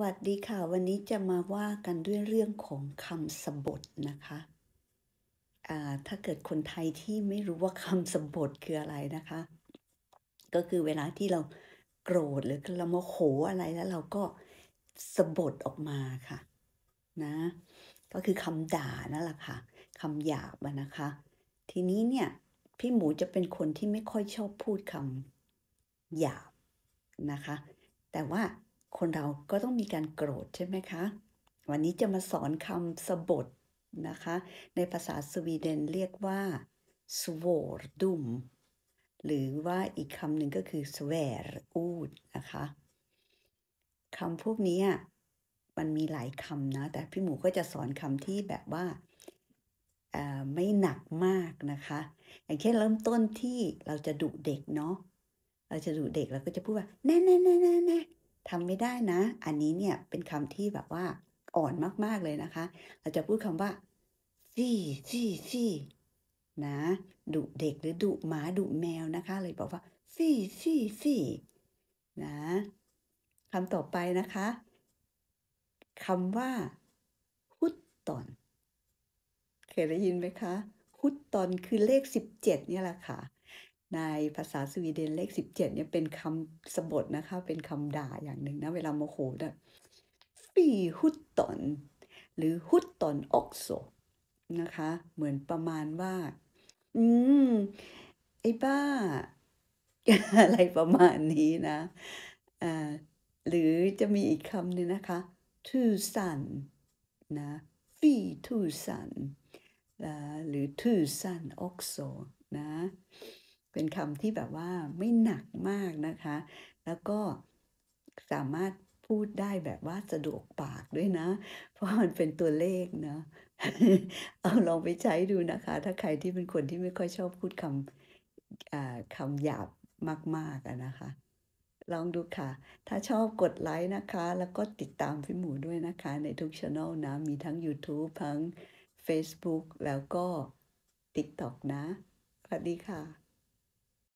วัสดีค่ะวันนี้จะมาว่ากันด้วยเรื่องของคำสบทนะคะถ้าเกิดคนไทยที่ไม่รู้ว่าคำสบทคืออะไรนะคะ ก็คือเวลาที่เราโกรธหรือเราโมโหอะไรแล้วเราก็สบทออกมาค่ะนะก็คือคำด่านั่นแหละค่ะคำหยาบนะคะ ทีนี้เนี่ยพี่หมูจะเป็นคนที่ไม่ค่อยชอบพูดคำหยาบนะคะ แต่ว่าคนเราก็ต้องมีการโกรธใช่ไหมคะ วันนี้จะมาสอนคำสบทนะคะ ในภาษาสวีเดนเรียกว่า s อ o r d u m หรือว่าอีกคำหนึ่งก็คือ s ร e r ูดนะคะคำพวกนี้มันมีหลายคำนะ แต่พี่หมูก็จะสอนคำที่แบบว่าไม่หนักมากนะคะ อย่างเช่นเริ่มต้นที่เราจะดุเด็กเนาะ เราจะดุเด็กเราก็จะพูดว่าแน่แน่แน่แน่ทำไม่ได้นะ อันนี้เนี่ยเป็นคำที่แบบว่าอ่อนมากๆเลยนะคะ เราจะพูดคำว่าซี่ซี่ซี่นะ ดุเด็กหรือดุหมาดุแมวนะคะ เลยบอกว่าซี่ซี่ซี่นะคำต่อไปนะคะคำว่าฮุตตอน เคยได้ยินไหมคะฮุตตอนคือเลข 17 เนี่ยแหละค่ะในภาษาสวีเดนเลข17เนี่ยเป็นคำสบทนะคะเป็นคำด่าอย่างหนึ่งนะ เวลาโมโหนะฟีฮุตตอนหรือฮุตตอนออกโซนะคะ เหมือนประมาณว่าอืมไอ้บ้าอะไรประมาณนี้นะอ่าหรือจะมีอีกคำหนึ่งนะคะทูสันนะฟีทูสันหรือทูสันออกโซนะเป็นคำที่แบบว่าไม่หนักมากนะคะ แล้วก็สามารถพูดได้แบบว่าสะดวกปากด้วยนะ เพราะมันเป็นตัวเลขเนาะเอาลองไปใช้ดูนะคะ ถ้าใครที่เป็นคนที่ไม่ค่อยชอบพูดคำคำหยาบมากๆนะคะ ลองดูค่ะ ถ้าชอบกดไลค์นะคะ แล้วก็ติดตามพี่หมูด้วยนะคะ ในทุกช่องนะ มีทั้ง YouTube ทั้ง Facebook แล้วก็ TikTok นะสวัสดีค่ะ